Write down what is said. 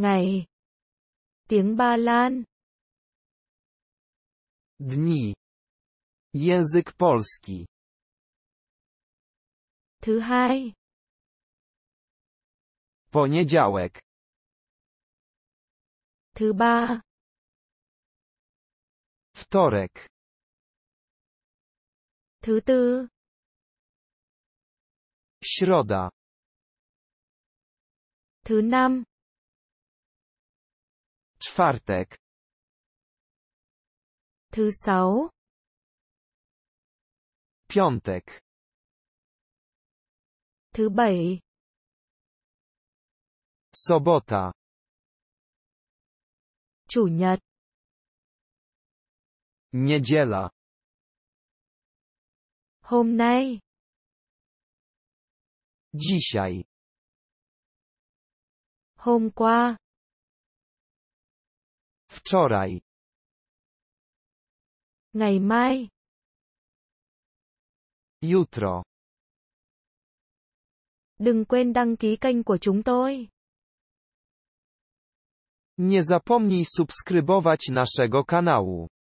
Ngày. Tiếng Ba Lan. Dni. Język polski. Thứ hai. Poniedziałek. Thứ ba. Wtorek. Thứ tư. Środa. Thứ năm. czwartek. Thứ sáu. Piątek. Thứ bảy. Sobota. Chủ nhật. Niedziela. Hôm nay. Dzisiaj. Hôm qua. Wczoraj. Ngày mai. Jutro. Đừng quên đăng ký kênh của chúng tôi. Nie zapomnij subskrybować naszego kanału.